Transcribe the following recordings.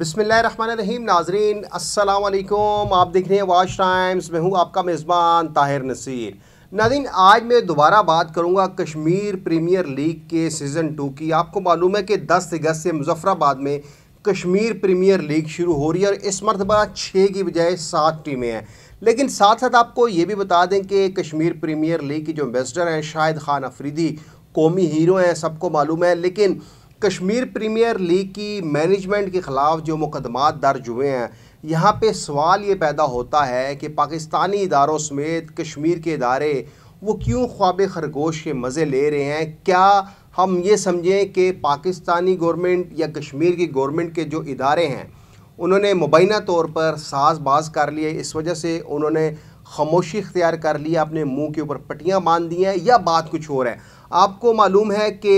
बिसमीम नाजरीन असलकुम आप देख रहे हैं वाश टाइम्स मैं हूँ आपका मेज़बान ताहिर नसीर नादिन आज मैं दोबारा बात करूँगा कश्मीर प्रीमियर लीग के सीज़न टू की आपको मालूम है कि 10 अगस्त से मुजफ़राबाद में कश्मीर प्रीमियर लीग शुरू हो रही है और इस मरतबा छः की बजाय सात टीमें हैं लेकिन साथ साथ आपको ये भी बता दें कि कश्मीर प्रीमियर लीग की जो एम्बेसडर हैं शाहिद खान अफरीदी कौमी हीरो हैं सबको मालूम है लेकिन कश्मीर प्रीमियर लीग की मैनेजमेंट के ख़िलाफ़ जो मुकदमात दर्ज हुए हैं यहाँ पे सवाल ये पैदा होता है कि पाकिस्तानी इदारों समेत कश्मीर के इदारे वो क्यों ख्वाब खरगोश के मज़े ले रहे हैं क्या हम ये समझें कि पाकिस्तानी गवर्नमेंट या कश्मीर की गवर्नमेंट के जो इदारे हैं उन्होंने मुबैना तौर पर साज बाज कर लिए इस वजह से उन्होंने खामोशी इख्तियार कर लिया अपने मुंह के ऊपर पट्टियाँ बांध दी हैं या बात कुछ और है आपको मालूम है कि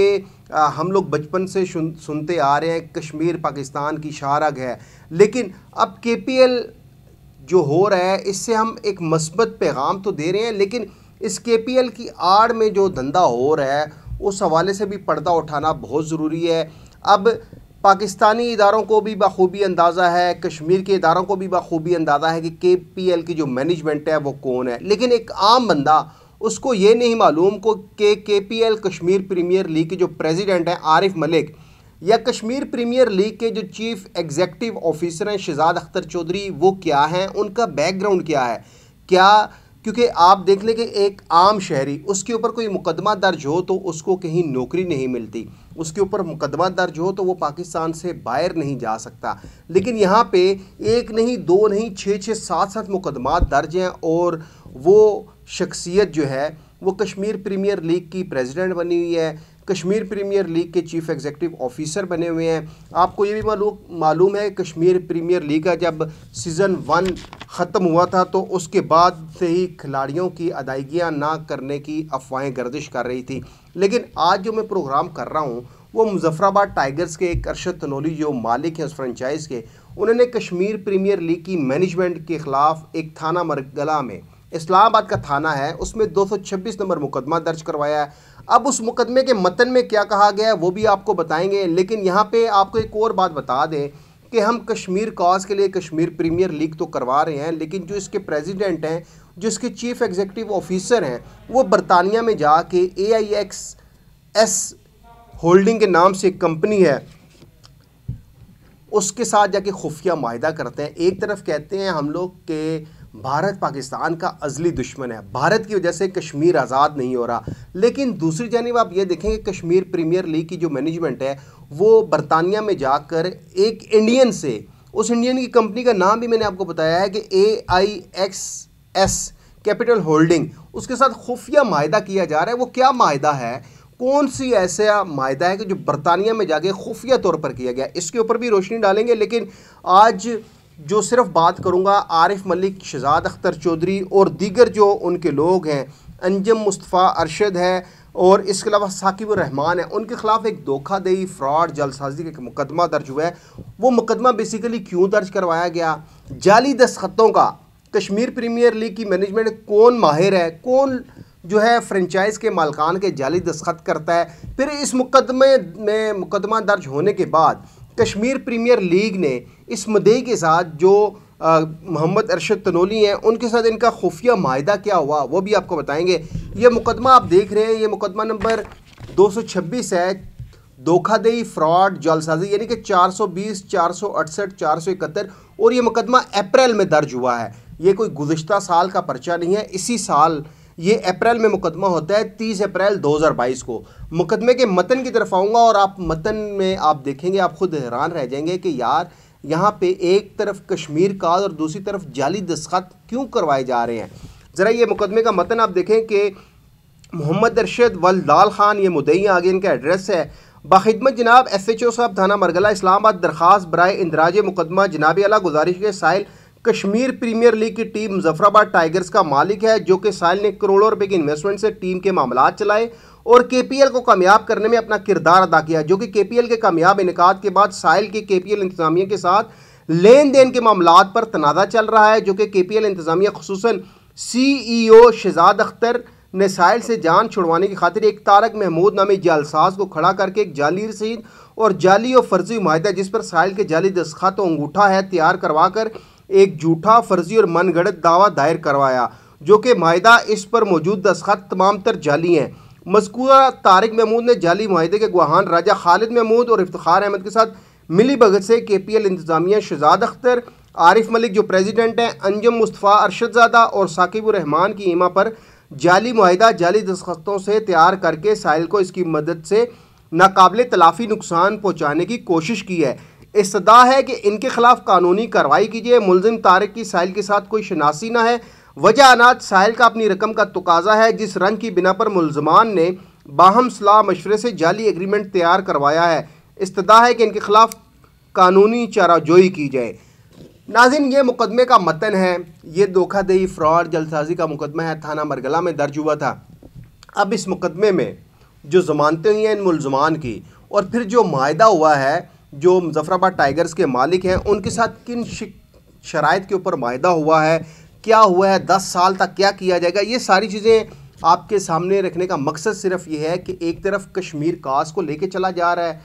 हम लोग बचपन से सुनते आ रहे हैं कश्मीर पाकिस्तान की शारग है लेकिन अब के पी एल जो हो रहा है इससे हम एक मस्बत पैगाम तो दे रहे हैं लेकिन इस के पी एल की आड़ में जो धंधा हो रहा है उस हवाले से भी पर्दा उठाना बहुत ज़रूरी है अब पाकिस्तानी इदारों को भी बखूबी अंदाज़ा है कश्मीर के इदारों को भी बखूबी अंदाज़ा है कि के पी एल की जो मैनेजमेंट है वो कौन है लेकिन एक आम बंदा उसको ये नहीं मालूम को के K P L Kashmir premier league के जो प्रेसिडेंट हैं आरिफ मलिक या कश्मीर प्रीमियर लीग के जो चीफ एग्जेक्टिव ऑफिसर हैं शहजाद अख्तर चौधरी वो क्या हैं उनका बैकग्राउंड क्या है क्या क्योंकि आप देख लें कि एक आम शहरी उसके ऊपर कोई मुकदमा दर्ज हो तो उसको कहीं नौकरी नहीं मिलती उसके ऊपर मुकदमा दर्ज हो तो वो पाकिस्तान से बाहर नहीं जा सकता लेकिन यहाँ पे एक नहीं दो नहीं छः छः सात सात मुकदमा दर्ज हैं और वो शख्सियत जो है वो कश्मीर प्रीमियर लीग की प्रेसिडेंट बनी हुई है कश्मीर प्रीमियर लीग के चीफ एग्जीक्यूटिव ऑफिसर बने हुए हैं आपको ये भी मालूम मालूम है कश्मीर प्रीमियर लीग का जब सीज़न वन ख़त्म हुआ था तो उसके बाद से ही खिलाड़ियों की अदायगियाँ ना करने की अफवाहें गर्दिश कर रही थी लेकिन आज जो मैं प्रोग्राम कर रहा हूँ वो मुजफ्फराबाद टाइगर्स के एक अरशद तनोली जो मालिक हैं उस फ्रेंचाइज़ के उन्होंने कश्मीर प्रीमियर लीग की मैनेजमेंट के ख़िलाफ़ एक थाना मरगला में इस्लामाबाद का थाना है उसमें 226 नंबर मुकदमा दर्ज करवाया है अब उस मुकदमे के मतन में क्या कहा गया है वो भी आपको बताएंगे लेकिन यहाँ पे आपको एक और बात बता दें कि हम कश्मीर कॉज के लिए कश्मीर प्रीमियर लीग तो करवा रहे हैं लेकिन जो इसके प्रेजिडेंट हैं जो इसके चीफ एग्जीक्यूटिव ऑफिसर हैं वो बरतानिया में जाके A I X S holding के नाम से एक कंपनी है उसके साथ जाके खुफिया माहा करते हैं एक तरफ कहते हैं हम लोग के भारत पाकिस्तान का अजली दुश्मन है भारत की वजह से कश्मीर आज़ाद नहीं हो रहा लेकिन दूसरी जानब आप ये देखेंगे कश्मीर प्रीमियर लीग की जो मैनेजमेंट है वो बरतानिया में जाकर एक इंडियन से उस इंडियन की कंपनी का नाम भी मैंने आपको बताया है कि A I X S capital holding उसके साथ खुफिया माहा किया जा रहा है वो क्या माहा है कौन सी ऐसा माहा है कि जो बरतानिया में जाके खुफिया तौर पर किया गया इसके ऊपर भी रोशनी डालेंगे लेकिन आज जो सिर्फ बात करूँगा आरिफ मलिक शहजाद अख्तर चौधरी और दीगर जो उनके लोग हैं अंजम मुस्तफ़ा अरशद है और इसके अलावा साकिब रहमान है उनके ख़िलाफ़ एक धोखादही फ्रॉड जालसाजी का एक मुकदमा दर्ज हुआ है वो मुकदमा बेसिकली क्यों दर्ज करवाया गया जाली दस्खतों का कश्मीर प्रीमियर लीग की मैनेजमेंट कौन माहिर है कौन जो है फ्रेंचाइज के मालकान के जाली दस्खत करता है फिर इस मुकदमे में मुकदमा दर्ज होने के बाद कश्मीर प्रीमियर लीग ने इस मदे के साथ जो मोहम्मद अरशद तनोली हैं उनके साथ इनका खुफिया माहा क्या हुआ वो भी आपको बताएंगे ये मुकदमा आप देख रहे हैं ये मुकदमा नंबर 226 है धोखादेही फ्रॉड जालसाजी यानी कि 420, 468, 471 और ये मुकदमा अप्रैल में दर्ज हुआ है ये कोई गुजशत साल का पर्चा नहीं है इसी साल ये अप्रैल में मुकदमा होता है 30 अप्रैल 2022 को मुकदमे के मतन की तरफ आऊँगा और आप मतन में आप देखेंगे आप खुद हैरान रह जाएंगे कि यार यहाँ पे एक तरफ कश्मीर का और दूसरी तरफ जाली दस्खत क्यों करवाए जा रहे हैं ज़रा ये मुकदमे का मतन आप देखें कि मोहम्मद अरशद वल लाल ख़ान ये मुदई आगे इनका एड्रेस है बाखिदमत जनाब एस एच ओ साहब थाना मरगला इस्लामाबाद दरख्वास्त बरए इंदराज मुकदमा जनाब अला गुजारिश के साइल कश्मीर प्रीमियर लीग की टीम मुजफ्फराबाद टाइगर्स का मालिक है जो कि साहिल ने करोड़ों रुपए की इन्वेस्टमेंट से टीम के मामला चलाए और केपीएल को कामयाब करने में अपना किरदार अदा किया जो कि केपीएल के कामयाब इनका के बाद साहिल के केपीएल इंतजामिया के साथ लेन देन के मामला पर तनाज़ा चल रहा है जो कि केपीएल इंतजामिया खसूस सीईओ e शहजाद अख्तर ने साहिल से जान छुड़वाने की खातिर एक तारक महमूद नामी जालसाज को खड़ा करके एक जाली रसीद और जाली और फर्जी माहिदा जिस पर साहिल के जाली दस्खत अंगूठा है तैयार करवाकर कर एक झूठा फर्जी और मनगढ़ंत दावा दायर करवाया जो कि माहिदा इस पर मौजूद दस्खत तमाम तर जाली हैं मस्कूरा तारिक महमूद ने जाली माहे के गुहान राजा खालिद महमूद और इफ्तार अहमद के साथ मिली भगत से के पी एल इंतजामिया शहजाद अख्तर आरिफ मलिक जो प्रेजिडेंट हैं अंजम मुस्तफ़ा अरशदजादा और साकिबुररहमान की ईमा पर जाली माहिदा जाली दस्खतों से तैयार करके साहिल को इसकी मदद से नाकबले तलाफ़ी नुकसान पहुँचाने की कोशिश की है इसदा है कि इनके खिलाफ कानूनी कार्रवाई कीजिए मुलजिम तारक की साहिल के साथ कोई शनासी ना है वजह अनाज साहिल का अपनी रकम का तकाजा है जिस रंग की बिना पर मुलजमान ने बाहम सलाह मशवरे से जाली एग्रीमेंट तैयार करवाया है इस्तः है कि इनके खिलाफ कानूनी चाराजोई की जाए नाजिन ये मुकदमे का मतन है ये धोखादही फ्रॉड जलसाजी का मुकदमा है थाना मरगला में दर्ज हुआ था अब इस मुकदमे में जो जमानतें हुई हैं इन मुलजमान की और फिर जो माहा हुआ है जो मुजफ्फराबाद टाइगर्स के मालिक हैं उनके साथ किन शराइ के ऊपर माहा हुआ है क्या हुआ है दस साल तक क्या किया जाएगा ये सारी चीज़ें आपके सामने रखने का मकसद सिर्फ ये है कि एक तरफ कश्मीर कास को लेके चला जा रहा है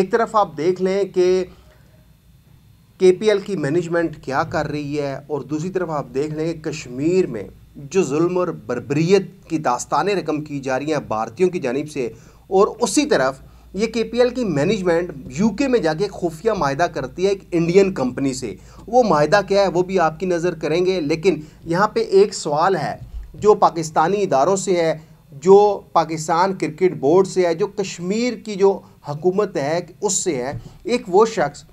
एक तरफ आप देख लें कि के पी की मैनेजमेंट क्या कर रही है और दूसरी तरफ आप देख लें कि कश्मीर में जो जुल्म और बरबरीत की दास्तान रकम की जा रही हैं भारतीयों की जानब से और उसी तरफ ये के की मैनेजमेंट यूके में जाके खुफिया माहा करती है एक इंडियन कंपनी से वो माहा क्या है वो भी आपकी नज़र करेंगे लेकिन यहाँ पे एक सवाल है जो पाकिस्तानी इदारों से है जो पाकिस्तान क्रिकेट बोर्ड से है जो कश्मीर की जो हकूमत है उससे है एक वो शख्स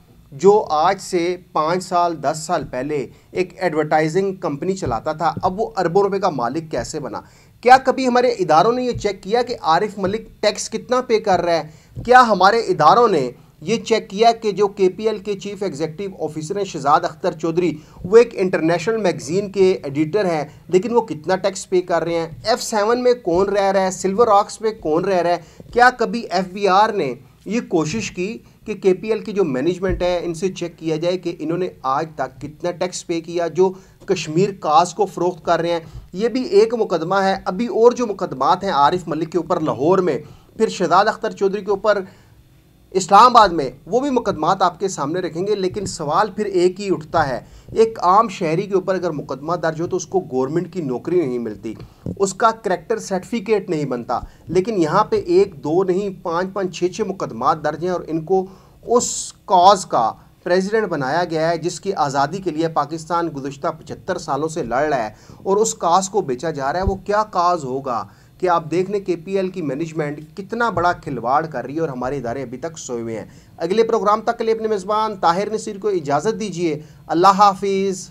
जो आज से पाँच साल दस साल पहले एक एडवर्टाइजिंग कंपनी चलाता था अब वो अरबों रुपए का मालिक कैसे बना क्या कभी हमारे इदारों ने ये चेक किया कि आरिफ मलिक टैक्स कितना पे कर रहा है क्या हमारे इदारों ने ये चेक किया कि जो के पी एल के चीफ एग्जेक्टिव ऑफिसर हैं शहजाद अख्तर चौधरी वो एक इंटरनेशनल मैगजीन के एडिटर हैं लेकिन वो कितना टैक्स पे कर रहे हैं एफ़ सेवन में कौन रह रहा है सिल्वर रॉक्स में कौन रह रहा है क्या कभी एफ बी आर ने ये कोशिश की कि के पी एल की जो मैनेजमेंट है इनसे चेक किया जाए कि इन्होंने आज तक कितना टैक्स पे किया जो कश्मीर काज को फ़रोख्त कर रहे हैं ये भी एक मुकदमा है अभी और जो मुकदमात हैं आरिफ मलिक के ऊपर लाहौर में फिर शहजाद अख्तर चौधरी के ऊपर इस्लामाबाद में वो भी मुकदमात आपके सामने रखेंगे लेकिन सवाल फिर एक ही उठता है एक आम शहरी के ऊपर अगर मुकदमा दर्ज हो तो उसको गवर्नमेंट की नौकरी नहीं मिलती उसका करैक्टर सर्टिफिकेट नहीं बनता लेकिन यहाँ पे एक दो नहीं पाँच पाँच छः छः मुकदमात दर्ज हैं और इनको उस कॉज का प्रेसिडेंट बनाया गया है जिसकी आज़ादी के लिए पाकिस्तान गुजशत पचहत्तर सालों से लड़ रहा है और उस काज को बेचा जा रहा है वो क्या काज होगा कि आप देख लें के की मैनेजमेंट कितना बड़ा खिलवाड़ कर रही है और हमारे इदारे अभी तक सोए हुए हैं अगले प्रोग्राम तक के लिए अपने मेज़बान ताहिर नसीर को इजाज़त दीजिए अल्लाह हाफिज़